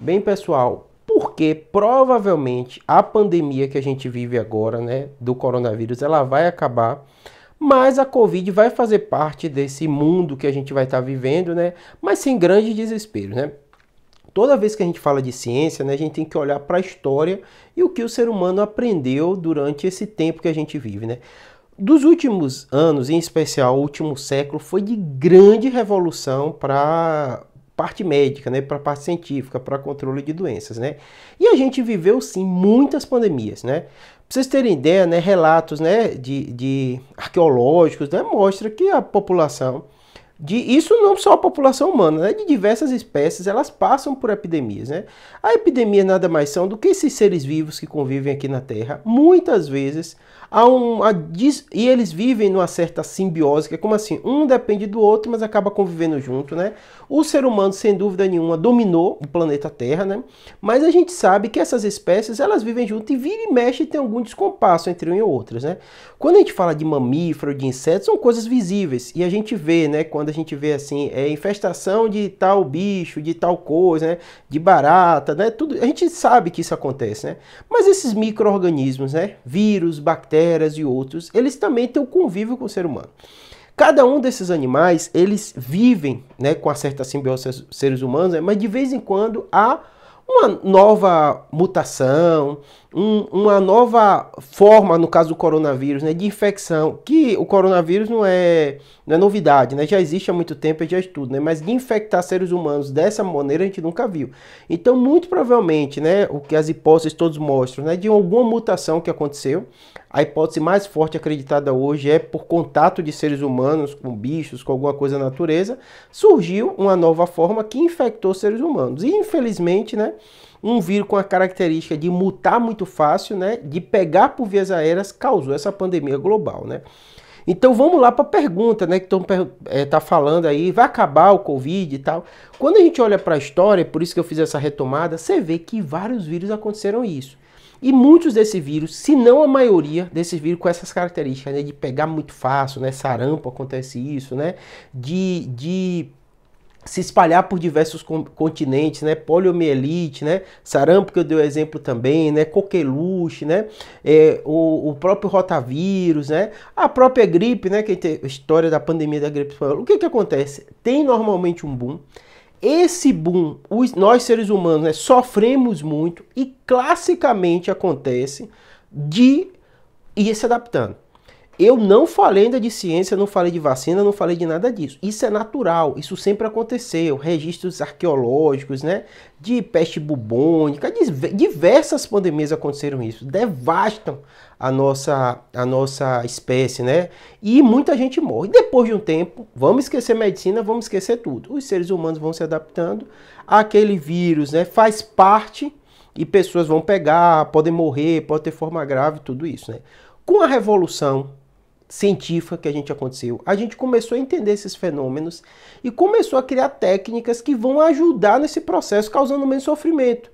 Bem, pessoal, porque provavelmente a pandemia que a gente vive agora, né, do coronavírus, ela vai acabar, mas a Covid vai fazer parte desse mundo que a gente vai estar tá vivendo, né, mas sem grande desespero, né? Toda vez que a gente fala de ciência, né, a gente tem que olhar para a história e o que o ser humano aprendeu durante esse tempo que a gente vive, né? dos últimos anos, em especial o último século, foi de grande revolução para parte médica, né, para a parte científica, para controle de doenças, né? E a gente viveu sim muitas pandemias, né? Pra vocês terem ideia, né, relatos, né, de, de arqueológicos, né, mostra que a população de isso não só a população humana, né, de diversas espécies, elas passam por epidemias, né? A epidemia nada mais são do que esses seres vivos que convivem aqui na Terra, muitas vezes há uma e eles vivem numa certa simbiose, que é como assim, um depende do outro, mas acaba convivendo junto, né? O ser humano, sem dúvida nenhuma, dominou o planeta Terra, né? Mas a gente sabe que essas espécies, elas vivem junto e vira e mexe e tem algum descompasso entre um e outros, né? Quando a gente fala de mamífero, de insetos, são coisas visíveis e a gente vê, né, quando a gente vê assim, é infestação de tal bicho, de tal coisa, né, de barata, né? Tudo, a gente sabe que isso acontece, né? Mas esses micro-organismos, né? Vírus, bactérias, bactérias e outros, eles também têm o um convívio com o ser humano. Cada um desses animais, eles vivem né, com a certa simbiose seres humanos, né, mas de vez em quando há uma nova mutação, um, uma nova forma, no caso do coronavírus, né, de infecção, que o coronavírus não é, não é novidade, né, já existe há muito tempo, já é estudo, né, mas de infectar seres humanos dessa maneira a gente nunca viu. Então, muito provavelmente, né, o que as hipóteses todos mostram, né, de alguma mutação que aconteceu, a hipótese mais forte acreditada hoje é por contato de seres humanos com bichos, com alguma coisa da natureza, surgiu uma nova forma que infectou seres humanos. E infelizmente, né, um vírus com a característica de mutar muito fácil, né, de pegar por vias aéreas, causou essa pandemia global, né? Então vamos lá para a pergunta, né, que estão é, eh, tá falando aí, vai acabar o Covid e tal. Quando a gente olha para a história, por isso que eu fiz essa retomada, você vê que vários vírus aconteceram isso. E muitos desses vírus, se não a maioria desses vírus com essas características, né, de pegar muito fácil, né, sarampo acontece isso, né, de, de se espalhar por diversos continentes, né? Poliomielite, né? Sarampo que eu dei o exemplo também, né? Coqueluche, né? É, o, o, próprio rotavírus, né? A própria gripe, né? Que tem a história da pandemia da gripe espanhola. O que que acontece? Tem normalmente um boom. Esse boom, os, nós seres humanos, né? Sofremos muito e classicamente acontece de ir se adaptando. Eu não falei ainda de ciência, não falei de vacina, não falei de nada disso. Isso é natural, isso sempre aconteceu. Registros arqueológicos, né? De peste bubônica, diversas pandemias aconteceram isso. Devastam a nossa, a nossa espécie, né? E muita gente morre. Depois de um tempo, vamos esquecer medicina, vamos esquecer tudo. Os seres humanos vão se adaptando àquele vírus, né? Faz parte e pessoas vão pegar, podem morrer, pode ter forma grave, tudo isso, né? Com a revolução científica que a gente aconteceu, a gente começou a entender esses fenômenos e começou a criar técnicas que vão ajudar nesse processo, causando menos sofrimento.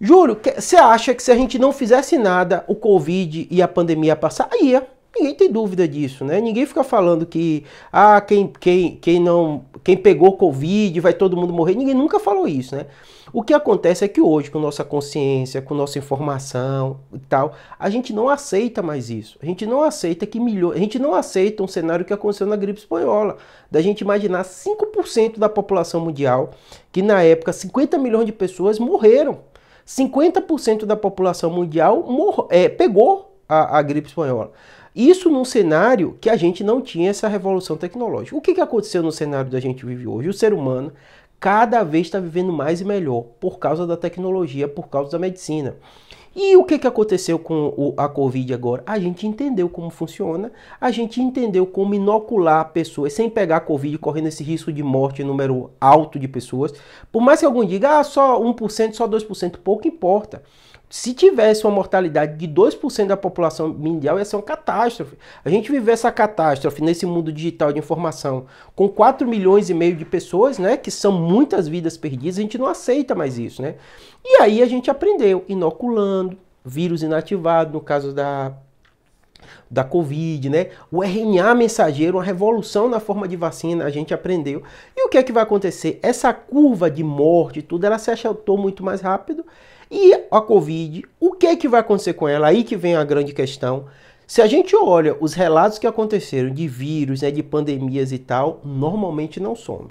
Júlio, você acha que se a gente não fizesse nada, o Covid e a pandemia passar? Ia. Ninguém tem dúvida disso, né? Ninguém fica falando que ah, quem, quem, quem não quem pegou Covid vai todo mundo morrer. Ninguém nunca falou isso, né? O que acontece é que hoje, com nossa consciência, com nossa informação e tal, a gente não aceita mais isso. A gente não aceita que milhões. A gente não aceita um cenário que aconteceu na gripe espanhola. Da gente imaginar 5% da população mundial, que na época 50 milhões de pessoas morreram. 50% da população mundial morro, é, pegou a, a gripe espanhola. Isso num cenário que a gente não tinha essa revolução tecnológica. O que, que aconteceu no cenário da gente vive hoje? O ser humano cada vez está vivendo mais e melhor por causa da tecnologia, por causa da medicina. E o que, que aconteceu com a Covid agora? A gente entendeu como funciona, a gente entendeu como inocular pessoas sem pegar a Covid, correndo esse risco de morte, número alto de pessoas. Por mais que algum diga, ah, só 1%, só 2%, pouco importa. Se tivesse uma mortalidade de 2% da população mundial, ia ser uma catástrofe. A gente viver essa catástrofe nesse mundo digital de informação com 4 milhões e meio de pessoas, né, que são muitas vidas perdidas, a gente não aceita mais isso, né? E aí a gente aprendeu, inoculando, vírus inativado, no caso da, da Covid, né? O RNA mensageiro, uma revolução na forma de vacina, a gente aprendeu. E o que é que vai acontecer? Essa curva de morte, tudo, ela se achatou muito mais rápido. E a Covid, o que é que vai acontecer com ela? Aí que vem a grande questão. Se a gente olha os relatos que aconteceram de vírus, né, de pandemias e tal, normalmente não some.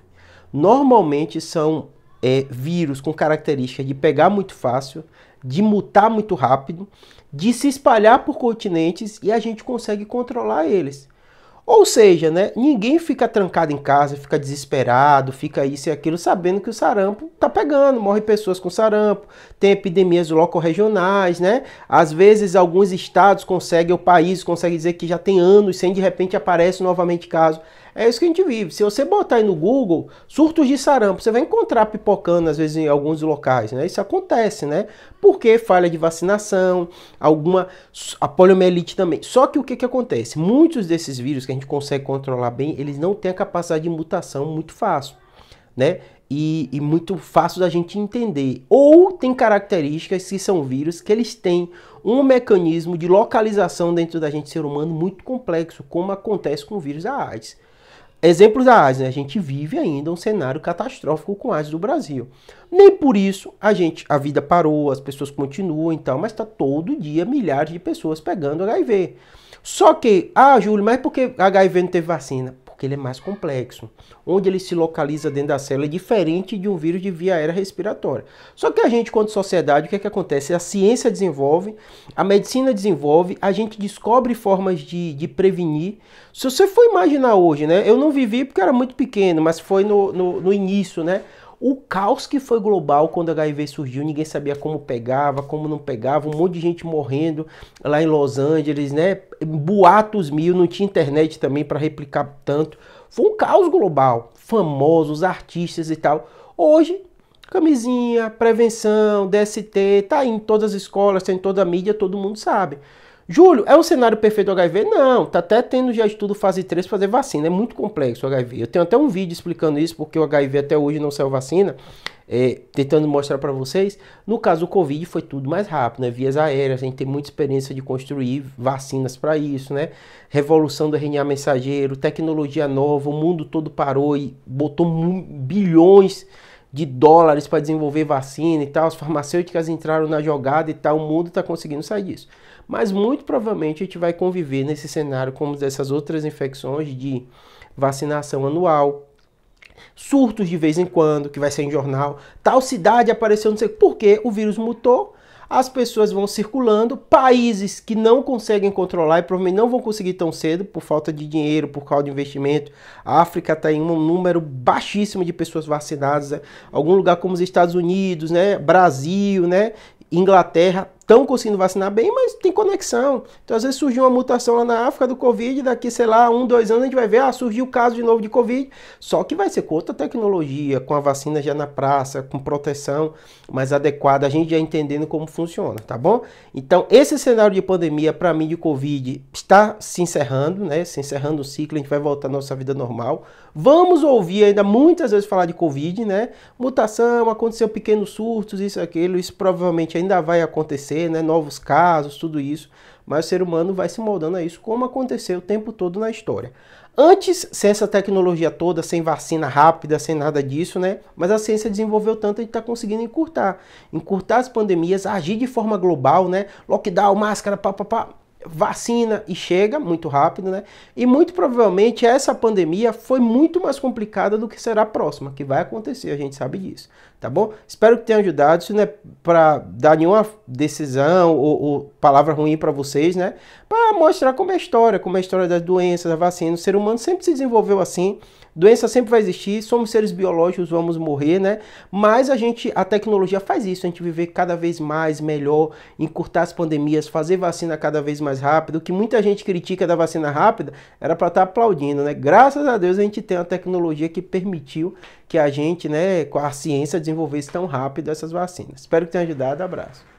Normalmente são é, vírus com característica de pegar muito fácil, de mutar muito rápido, de se espalhar por continentes e a gente consegue controlar eles. Ou seja, né, ninguém fica trancado em casa, fica desesperado, fica isso e aquilo, sabendo que o sarampo tá pegando, morrem pessoas com sarampo, tem epidemias locorregionais, né? Às vezes alguns estados conseguem, o país consegue dizer que já tem anos sem de repente aparece novamente caso. É isso que a gente vive. Se você botar aí no Google surtos de sarampo, você vai encontrar pipocando às vezes em alguns locais, né? Isso acontece, né? Porque falha de vacinação, alguma a poliomielite também. Só que o que que acontece? Muitos desses vírus que a gente consegue controlar bem, eles não têm a capacidade de mutação muito fácil, né? E, e muito fácil da gente entender. Ou tem características que são vírus que eles têm um mecanismo de localização dentro da gente ser humano muito complexo, como acontece com o vírus da AIDS. Exemplo da Ásia, né? a gente vive ainda um cenário catastrófico com a Ásia do Brasil. Nem por isso a gente, a vida parou, as pessoas continuam e tal, mas está todo dia milhares de pessoas pegando HIV. Só que, ah, Júlio, mas por que HIV não teve vacina? porque ele é mais complexo. Onde ele se localiza dentro da célula é diferente de um vírus de via aérea respiratória. Só que a gente, quando sociedade, o que é que acontece? A ciência desenvolve, a medicina desenvolve, a gente descobre formas de, de prevenir. Se você for imaginar hoje, né? Eu não vivi porque era muito pequeno, mas foi no, no, no início, né? o caos que foi global quando o HIV surgiu, ninguém sabia como pegava, como não pegava, um monte de gente morrendo lá em Los Angeles, né? Boatos mil, não tinha internet também para replicar tanto. Foi um caos global, famosos, artistas e tal. Hoje, camisinha, prevenção, DST, tá em todas as escolas, tá em toda a mídia, todo mundo sabe. Júlio, é um cenário perfeito do HIV? Não, tá até tendo já estudo fase 3 para fazer vacina. É muito complexo o HIV. Eu tenho até um vídeo explicando isso, porque o HIV até hoje não saiu vacina, é, tentando mostrar para vocês. No caso do Covid foi tudo mais rápido, né? Vias aéreas, a gente tem muita experiência de construir vacinas para isso, né? Revolução do RNA mensageiro, tecnologia nova, o mundo todo parou e botou bilhões de dólares para desenvolver vacina e tal, as farmacêuticas entraram na jogada e tal, o mundo está conseguindo sair disso. Mas muito provavelmente a gente vai conviver nesse cenário como dessas outras infecções de vacinação anual, surtos de vez em quando, que vai ser em jornal, tal cidade apareceu, não sei porque o vírus mutou, as pessoas vão circulando, países que não conseguem controlar e provavelmente não vão conseguir tão cedo por falta de dinheiro, por causa de investimento. A África está em um número baixíssimo de pessoas vacinadas, algum lugar como os Estados Unidos, né, Brasil, né, Inglaterra estão conseguindo vacinar bem, mas tem conexão. Então, às vezes surgiu uma mutação lá na África do Covid, daqui, sei lá, um, dois anos a gente vai ver, ah, surgiu o caso de novo de Covid. Só que vai ser com outra tecnologia, com a vacina já na praça, com proteção mais adequada, a gente já entendendo como funciona, tá bom? Então, esse cenário de pandemia, para mim, de Covid, está se encerrando, né? Se encerrando o ciclo, a gente vai voltar à nossa vida normal. Vamos ouvir ainda muitas vezes falar de Covid, né? Mutação, aconteceu pequenos surtos, isso, aquilo, isso provavelmente ainda vai acontecer né? novos casos, tudo isso. Mas o ser humano vai se moldando a isso, como aconteceu o tempo todo na história. Antes, sem essa tecnologia toda, sem vacina rápida, sem nada disso, né? Mas a ciência desenvolveu tanto, a gente está conseguindo encurtar. Encurtar as pandemias, agir de forma global, né? Lockdown, máscara, papapá vacina e chega muito rápido, né? E muito provavelmente essa pandemia foi muito mais complicada do que será a próxima, que vai acontecer, a gente sabe disso, tá bom? Espero que tenha ajudado, isso não é para dar nenhuma decisão ou, ou palavra ruim para vocês, né? Para mostrar como é a história, como é a história das doenças, da vacina, o ser humano sempre se desenvolveu assim, Doença sempre vai existir, somos seres biológicos, vamos morrer, né? Mas a gente, a tecnologia faz isso, a gente viver cada vez mais, melhor, encurtar as pandemias, fazer vacina cada vez mais rápido. O que muita gente critica da vacina rápida era para estar tá aplaudindo, né? Graças a Deus a gente tem uma tecnologia que permitiu que a gente, né, com a ciência, desenvolvesse tão rápido essas vacinas. Espero que tenha ajudado. Abraço.